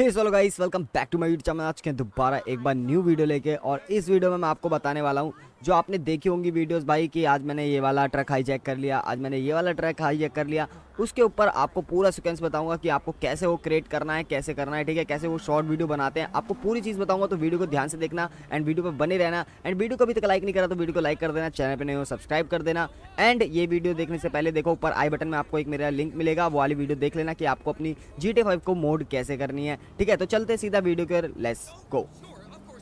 hello guys welcome back to my YouTube channel आज के दोबारा एक बार न्यू वीडियो लेके और इस वीडियो में मैं आपको बताने वाला हूँ जो आपने देखी होंगी वीडियोस भाई कि आज मैंने ये वाला ट्रक हाई चेक कर लिया आज मैंने ये वाला ट्रक हाई चेक कर लिया उसके ऊपर आपको पूरा सिक्वेंस बताऊंगा कि आपको कैसे वो क्रिएट करना है कैसे करना है ठीक है कैसे वो शॉर्ट वीडियो बनाते हैं आपको पूरी चीज़ बताऊंगा तो वीडियो को ध्यान से देखना एंड वीडियो पर बने रहना एंड वीडियो को अभी तक लाइक नहीं करा तो वीडियो को लाइक कर देना चैनल पर नहीं हो सब्सक्राइब कर देना एंड ये वीडियो देखने से पहले देखो ऊपर आई बटन में आपको एक मेरा लिंक मिलेगा वो वाली वीडियो देख लेना कि आपको अपनी जी टी को मोड कैसे करनी है ठीक है तो चलते सीधा वीडियो के लेस गो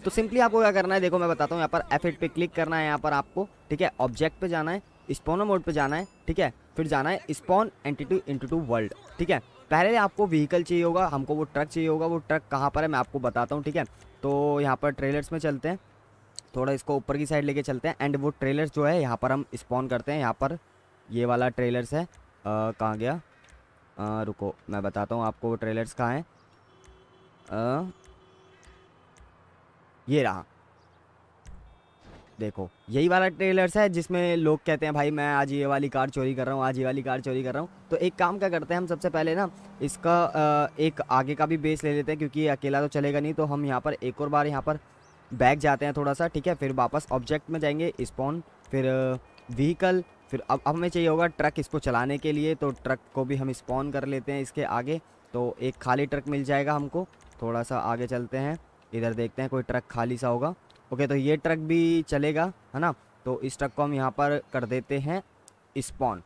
तो सिंपली आपको क्या करना है देखो मैं बताता हूँ यहाँ पर एफ पे क्लिक करना है यहाँ पर आपको ठीक है ऑब्जेक्ट पे जाना है स्पॉनर मोड पे जाना है ठीक है फिर जाना है स्पॉन एंटिटी इंटू वर्ल्ड ठीक है पहले आपको व्हीकल चाहिए होगा हमको वो ट्रक चाहिए होगा वो ट्रक कहाँ पर है मैं आपको बताता हूँ ठीक है तो यहाँ पर ट्रेलर्स में चलते हैं थोड़ा इसको ऊपर की साइड लेके चलते हैं एंड वो ट्रेलर्स जो है यहाँ पर हम स्पॉन करते हैं यहाँ पर ये वाला ट्रेलर्स है कहाँ गया आ, रुको मैं बताता हूँ आपको वो ट्रेलर्स कहाँ हैं ये रहा देखो यही वाला ट्रेलर्स है जिसमें लोग कहते हैं भाई मैं आज ये वाली कार चोरी कर रहा हूँ आज ये वाली कार चोरी कर रहा हूँ तो एक काम क्या करते हैं हम सबसे पहले ना इसका एक आगे का भी बेस ले लेते हैं क्योंकि अकेला तो चलेगा नहीं तो हम यहाँ पर एक और बार यहाँ पर बैग जाते हैं थोड़ा सा ठीक है फिर वापस ऑब्जेक्ट में जाएंगे स्पॉन फिर व्हीकल फिर अब अब हमें चाहिए होगा ट्रक इसको चलाने के लिए तो ट्रक को भी हम स्पॉन कर लेते हैं इसके आगे तो एक खाली ट्रक मिल जाएगा हमको थोड़ा सा आगे चलते हैं इधर देखते हैं कोई ट्रक खाली सा होगा ओके तो ये ट्रक भी चलेगा है ना तो इस ट्रक को हम यहाँ पर कर देते हैं स्पॉन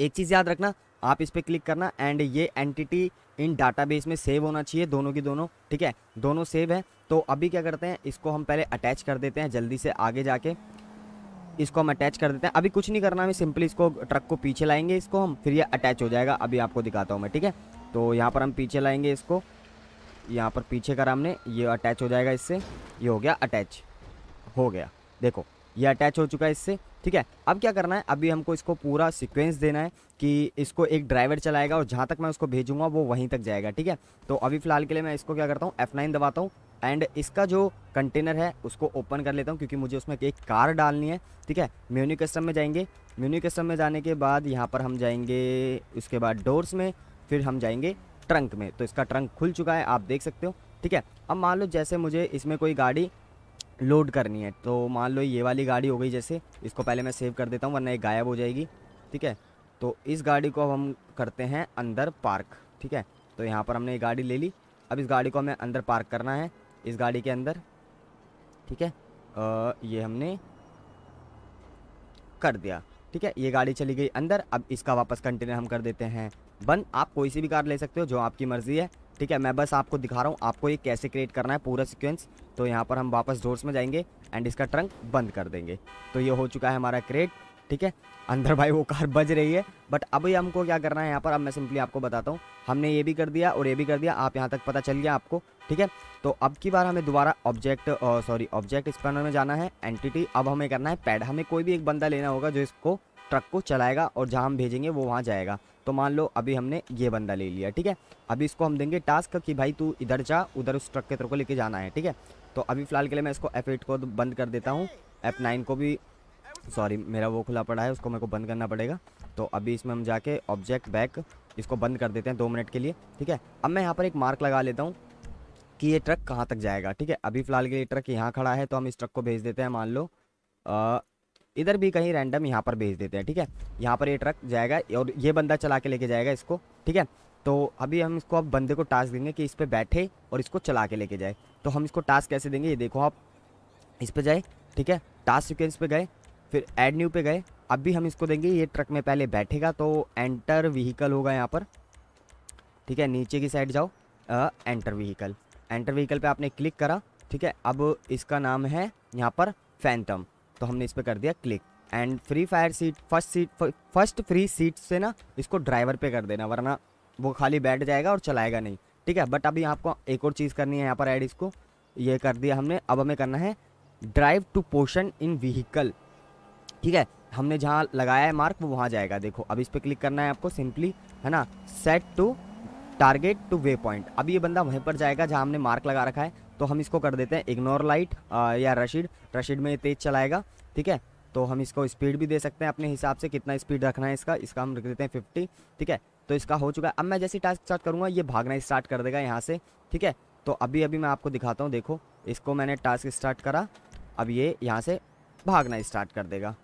एक चीज़ याद रखना आप इस पर क्लिक करना एंड ये एंटिटी इन डाटाबेस में सेव होना चाहिए दोनों की दोनों ठीक है दोनों सेव है तो अभी क्या करते हैं इसको हम पहले अटैच कर देते हैं जल्दी से आगे जाके इसको हम अटैच कर देते हैं अभी कुछ नहीं करना हमें सिंपली इसको ट्रक को पीछे लाएंगे इसको हम फिर ये अटैच हो जाएगा अभी आपको दिखाता हूँ मैं ठीक है तो यहाँ पर हम पीछे लाएंगे इसको यहाँ पर पीछे करा हमने ये अटैच हो जाएगा इससे ये हो गया अटैच हो गया देखो ये अटैच हो चुका है इससे ठीक है अब क्या करना है अभी हमको इसको पूरा सीक्वेंस देना है कि इसको एक ड्राइवर चलाएगा और जहाँ तक मैं उसको भेजूंगा वो वहीं तक जाएगा ठीक है तो अभी फ़िलहाल के लिए मैं इसको क्या करता हूँ एफ़ नाइन दबाता हूँ एंड इसका जो कंटेनर है उसको ओपन कर लेता हूँ क्योंकि मुझे उसमें एक कार डालनी है ठीक है म्यूनी कस्टम में जाएंगे म्यूनी कस्टम में जाने के बाद यहाँ पर हम जाएंगे उसके बाद डोर्स में फिर हम जाएंगे ट्रंक में तो इसका ट्रंक खुल चुका है आप देख सकते हो ठीक है अब मान लो जैसे मुझे इसमें कोई गाड़ी लोड करनी है तो मान लो ये वाली गाड़ी हो गई जैसे इसको पहले मैं सेव कर देता हूँ वरना ये गायब हो जाएगी ठीक है तो इस गाड़ी को अब हम करते हैं अंदर पार्क ठीक है तो यहाँ पर हमने ये गाड़ी ले ली अब इस गाड़ी को हमें अंदर पार्क करना है इस गाड़ी के अंदर ठीक है आ, ये हमने कर दिया ठीक है ये गाड़ी चली गई अंदर अब इसका वापस कंटेनर हम कर देते हैं बंद आप कोई सी भी कार ले सकते हो जो आपकी मर्ज़ी है ठीक है मैं बस आपको दिखा रहा हूँ आपको ये कैसे क्रिएट करना है पूरा सिक्वेंस तो यहाँ पर हम वापस डोर्स में जाएंगे एंड इसका ट्रंक बंद कर देंगे तो ये हो चुका है हमारा क्रिएट ठीक है अंदर भाई वो कार बज रही है बट अभी हमको क्या करना है यहाँ पर अब मैं सिंपली आपको बताता हूँ हमने ये भी कर दिया और ये भी कर दिया आप यहाँ तक पता चल गया आपको ठीक है तो अब की बार हमें दोबारा ऑब्जेक्ट सॉरी ऑब्जेक्ट स्पैनर में जाना है एंटिटी अब हमें करना है पैड हमें कोई भी एक बंदा लेना होगा जो इसको ट्रक को चलाएगा और जहाँ हम भेजेंगे वो वहाँ जाएगा तो मान लो अभी हमने ये बंदा ले लिया ठीक है अभी इसको हम देंगे टास्क कि भाई तू इधर जा उधर उस ट्रक के तरफ को लेके जाना है ठीक है तो अभी फ़िलहाल के लिए मैं इसको एफ को बंद कर देता हूँ एफ नाइन को भी सॉरी मेरा वो खुला पड़ा है उसको मेरे को बंद करना पड़ेगा तो अभी इसमें हम जाके ऑब्जेक्ट बैक इसको बंद कर देते हैं दो मिनट के लिए ठीक है अब मैं यहाँ पर एक मार्क लगा लेता हूँ कि ये ट्रक कहाँ तक जाएगा ठीक है अभी फ़िलहाल के लिए ट्रक यहाँ खड़ा है तो हम इस ट्रक को भेज देते हैं मान लो इधर भी कहीं रैंडम यहाँ पर भेज देते हैं ठीक है यहाँ पर ये ट्रक जाएगा और ये बंदा चला के लेके जाएगा इसको ठीक है तो अभी हम इसको अब बंदे को टास्क देंगे कि इस पर बैठे और इसको चला के लेके जाए तो हम इसको टास्क कैसे देंगे ये देखो आप इस पर जाए ठीक है टास्क सिक्वेंस पे गए फिर एड न्यू पे गए अब भी हम इसको देंगे ये ट्रक में पहले बैठेगा तो एंटर व्हीकल होगा यहाँ पर ठीक है नीचे की साइड जाओ आ, एंटर व्हीकल एंटर व्हीकल पे आपने क्लिक करा ठीक है अब इसका नाम है यहाँ पर फैंटम तो हमने इस पर कर दिया click and free fire seat first seat first free seat से ना इसको ड्राइवर पे कर देना वरना वो खाली बैठ जाएगा और चलाएगा नहीं ठीक है बट अभी आपको एक और चीज़ करनी है यहाँ पर ऐड इसको ये कर दिया हमने अब हमें करना है drive to position in vehicle ठीक है हमने जहाँ लगाया है मार्क वो वहाँ जाएगा देखो अब इस पर क्लिक करना है आपको सिंपली है ना set to target to waypoint अब ये बंदा वहीं पर जाएगा जहाँ हमने मार्क लगा रखा है तो हम इसको कर देते हैं इग्नोर लाइट या रशीड रशीड में ये तेज़ चलाएगा ठीक है तो हम इसको स्पीड भी दे सकते हैं अपने हिसाब से कितना स्पीड रखना है इसका इसका हम रख देते हैं फिफ्टी ठीक है तो इसका हो चुका है अब मैं जैसे टास्क स्टार्ट करूँगा ये भागना स्टार्ट कर देगा यहाँ से ठीक है तो अभी अभी मैं आपको दिखाता हूँ देखो इसको मैंने टास्क स्टार्ट करा अब ये यहाँ से भागना स्टार्ट कर देगा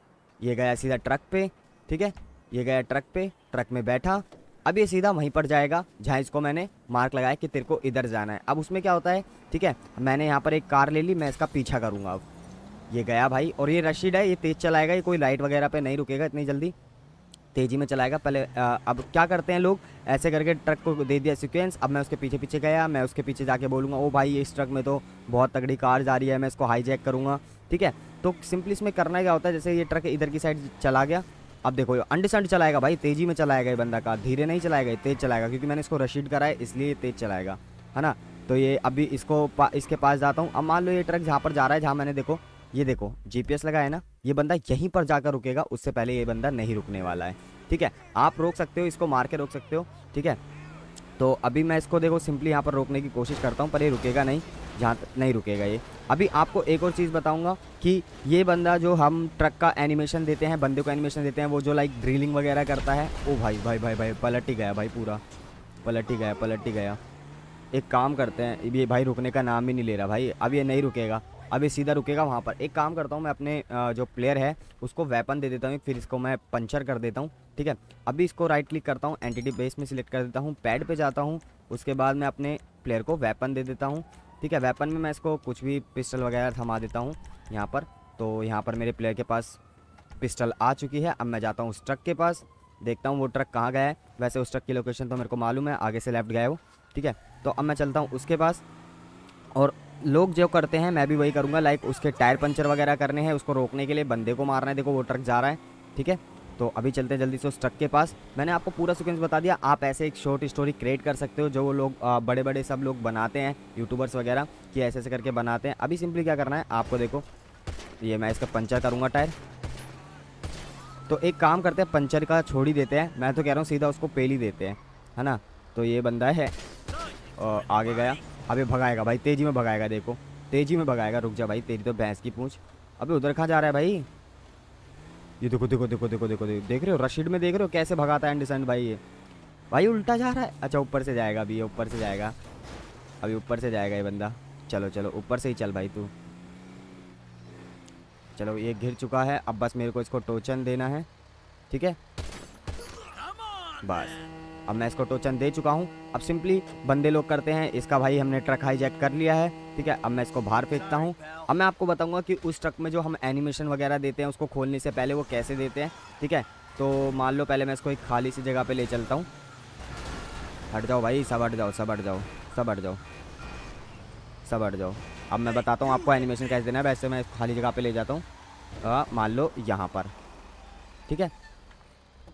ये गया सीधा ट्रक पे ठीक है ये गया ट्रक पे ट्रक में बैठा अब ये सीधा वहीं पर जाएगा जहाँ इसको मैंने मार्क लगाया कि तेरे को इधर जाना है अब उसमें क्या होता है ठीक है मैंने यहाँ पर एक कार ले ली मैं इसका पीछा करूँगा अब ये गया भाई और ये रशीड है ये तेज़ चलाएगा ये कोई लाइट वगैरह पे नहीं रुकेगा इतनी जल्दी तेज़ी में चलाएगा पहले आ, अब क्या करते हैं लोग ऐसे करके ट्रक को दे दिया सिक्वेंस अब मैं उसके पीछे पीछे गया मैं उसके पीछे जाके बोलूँगा ओ भाई इस ट्रक में तो बहुत तगड़ी कार जा रही है मैं इसको हाईजैक करूँगा ठीक है तो सिंपली इसमें करना क्या होता है जैसे ये ट्रक इधर की साइड चला गया अब देखो अंडरस्टैंड चलाएगा भाई तेजी में चलाएगा ये बंदा का धीरे नहीं चलाएगा तेज चलाएगा क्योंकि मैंने इसको रशीड करा है इसलिए तेज चलाएगा है ना तो ये अभी इसको पा, इसके पास जाता हूँ अब मान लो ये ट्रक जहाँ पर जा रहा है जहाँ मैंने देखो ये देखो जीपीएस लगा है ना ये बंदा यहीं पर जाकर रुकेगा उससे पहले ये बंदा नहीं रुकने वाला है ठीक है आप रोक सकते हो इसको मार के रोक सकते हो ठीक है तो अभी मैं इसको देखो सिंपली यहाँ पर रोकने की कोशिश करता हूँ पर ये रुकेगा नहीं जहाँ नहीं रुकेगा ये अभी आपको एक और चीज़ बताऊँगा कि ये बंदा जो हम ट्रक का एनिमेशन देते हैं बंदे को एनिमेशन देते हैं वो जो लाइक ड्रिलिंग वगैरह करता है ओ भाई भाई भाई भाई पलट ही गया भाई पूरा पलट ही गया पलट ही गया एक काम करते हैं ये भाई रुकने का नाम ही नहीं ले रहा भाई अब ये नहीं रुकेगा अब ये सीधा रुकेगा वहाँ पर एक काम करता हूँ मैं अपने जो प्लेयर है उसको वेपन दे देता हूँ फिर इसको मैं पंचर कर देता हूँ ठीक है अभी इसको राइट क्लिक करता हूँ एंटिटी बेस में सिलेक्ट कर देता हूँ पैड पर जाता हूँ उसके बाद मैं अपने प्लेयर को वेपन दे देता हूँ ठीक है वेपन में मैं इसको कुछ भी पिस्टल वगैरह थमा देता हूँ यहाँ पर तो यहाँ पर मेरे प्लेयर के पास पिस्टल आ चुकी है अब मैं जाता हूँ उस ट्रक के पास देखता हूँ वो ट्रक कहाँ गया है वैसे उस ट्रक की लोकेशन तो मेरे को मालूम है आगे से लेफ्ट गया वो ठीक है तो अब मैं चलता हूँ उसके पास और लोग जो करते हैं मैं भी वही करूँगा लाइक उसके टायर पंचर वगैरह करने हैं उसको रोकने के लिए बंदे को मारना है देखो वो ट्रक जा रहा है ठीक है तो अभी चलते हैं जल्दी से उस ट्रक के पास मैंने आपको पूरा सिक्वेंस बता दिया आप ऐसे एक शॉर्ट स्टोरी क्रिएट कर सकते हो जो वो लोग बड़े बड़े सब लोग बनाते हैं यूट्यूबर्स वगैरह कि ऐसे ऐसे करके बनाते हैं अभी सिंपली क्या करना है आपको देखो ये मैं इसका पंचर करूँगा टायर तो एक काम करते हैं पंचर का छोड़ ही देते हैं मैं तो कह रहा हूँ सीधा उसको पेली देते हैं है ना तो ये बंदा है आगे गया अबे भगाएगा भाई तेज़ी में भगाएगा देखो तेज़ी में भगाएगा रुक जा भाई तेरी तो भैंस की पूछ अबे उधर कहाँ जा रहा है भाई ये देखो देखो देखो देखो देखो देखो देख रहे हो रशीड में देख रहे हो कैसे भगाता है एंड भाई ये भाई उल्टा जा रहा है अच्छा ऊपर से जाएगा अभी ये ऊपर से जाएगा अभी ऊपर से जाएगा ये बंदा चलो चलो ऊपर से ही चल भाई तू चलो ये घिर चुका है अब बस मेरे को इसको टोचन देना है ठीक है बस अब मैं इसको टोचन दे चुका हूँ अब सिंपली बंदे लोग करते हैं इसका भाई हमने ट्रक हाईजैक कर लिया है ठीक है अब मैं इसको बाहर फेंकता हूँ अब मैं आपको बताऊँगा कि उस ट्रक में जो हम एनिमेशन वगैरह देते हैं उसको खोलने से पहले वो कैसे देते हैं ठीक है तो मान लो पहले मैं इसको एक खाली सी जगह पर ले चलता हूँ हट जाओ भाई सब हट जाओ सब हट जाओ सब हट जाओ सब हट जाओ अब मैं बताता हूँ आपको एनिमेशन कैसे देना है वैसे मैं खाली जगह पे ले जाता हूँ मान लो यहाँ पर ठीक है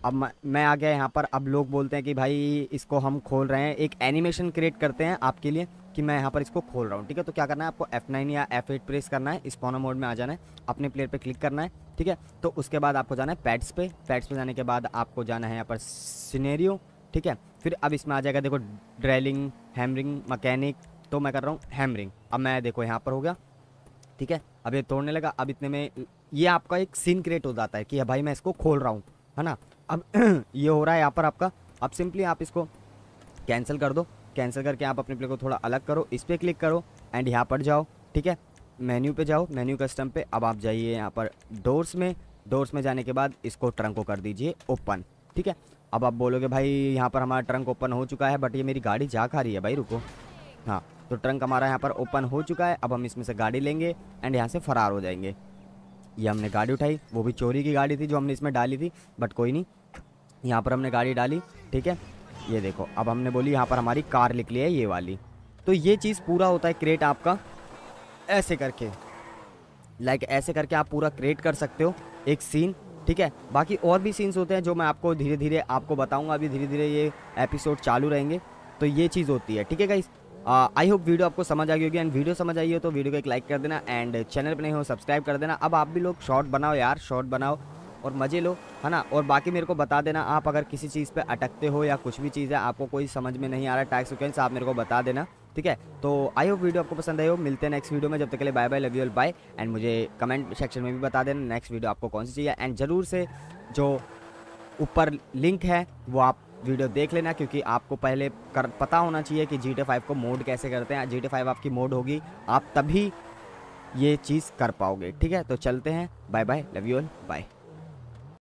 अब मैं आ गया यहाँ पर अब लोग बोलते हैं कि भाई इसको हम खोल रहे हैं एक एनिमेशन क्रिएट करते हैं आपके लिए कि मैं यहाँ पर इसको खोल रहा हूँ ठीक है तो क्या करना है आपको F9 या F8 प्रेस करना है स्पॉनर मोड में आ जाना है अपने प्लेयर पे क्लिक करना है ठीक है तो उसके बाद आपको जाना है पैड्स पे पैड्स पे जाने के बाद आपको जाना है यहाँ पर सिनेरियो ठीक है फिर अब इसमें आ जाएगा देखो ड्रेलिंग हैमरिंग मकैनिक तो मैं कर रहा हूँ हैमरिंग अब मैं देखो यहाँ पर हो गया ठीक है अब ये तोड़ने लगा अब इतने में ये आपका एक सीन क्रिएट हो जाता है कि हाँ भाई मैं इसको खोल रहा हूँ है ना अब ये हो रहा है यहाँ पर आपका अब सिंपली आप इसको कैंसिल कर दो कैंसिल करके आप अपने प्ले को थोड़ा अलग करो इस पर क्लिक करो एंड यहाँ पर जाओ ठीक है मेन्यू पे जाओ मेन्यू कस्टम पे अब आप जाइए यहाँ पर डोर्स में डोर्स में जाने के बाद इसको ट्रंक को कर दीजिए ओपन ठीक है अब आप बोलोगे भाई यहाँ पर हमारा ट्रंक ओपन हो चुका है बट ये मेरी गाड़ी जा खा रही है भाई रुको हाँ तो ट्रंक हमारा यहाँ पर ओपन हो चुका है अब हम इसमें से गाड़ी लेंगे एंड यहाँ से फरार हो जाएंगे ये हमने गाड़ी उठाई वो भी चोरी की गाड़ी थी जो हमने इसमें डाली थी बट कोई नहीं यहाँ पर हमने गाड़ी डाली ठीक है ये देखो अब हमने बोली यहाँ पर हमारी कार निकली है ये वाली तो ये चीज़ पूरा होता है क्रेट आपका ऐसे करके लाइक ऐसे करके आप पूरा क्रिएट कर सकते हो एक सीन ठीक है बाकी और भी सीन्स होते हैं जो मैं आपको धीरे धीरे आपको बताऊंगा अभी धीरे धीरे ये एपिसोड चालू रहेंगे तो ये चीज़ होती है ठीक है गाइस आई होप वीडियो आपको समझ आ गई होगी एंड वीडियो समझ आई हो तो वीडियो को एक लाइक कर देना एंड चैनल पर नहीं हो सब्सक्राइब कर देना अब आप भी लोग शॉर्ट बनाओ यार शॉर्ट बनाओ और मज़े लो है ना और बाकी मेरे को बता देना आप अगर किसी चीज़ पे अटकते हो या कुछ भी चीज़ है आपको कोई समझ में नहीं आ रहा टैक्स वैक्स आप मेरे को बता देना ठीक है तो आई होप वीडियो आपको पसंद आई हो मिलते हैं नेक्स्ट वीडियो में जब तक के लिए bye bye love you all bye and मुझे कमेंट सेक्शन में भी बता देना नेक्स्ट वीडियो आपको कौन सी चाहिए एंड ज़रूर से जो ऊपर लिंक है वो आप वीडियो देख लेना क्योंकि आपको पहले कर पता होना चाहिए कि जी टी फाइव को मोड कैसे करते हैं जी टी फाइव आपकी मोड होगी आप तभी ये चीज़ कर पाओगे ठीक है तो चलते हैं bye bye love you all bye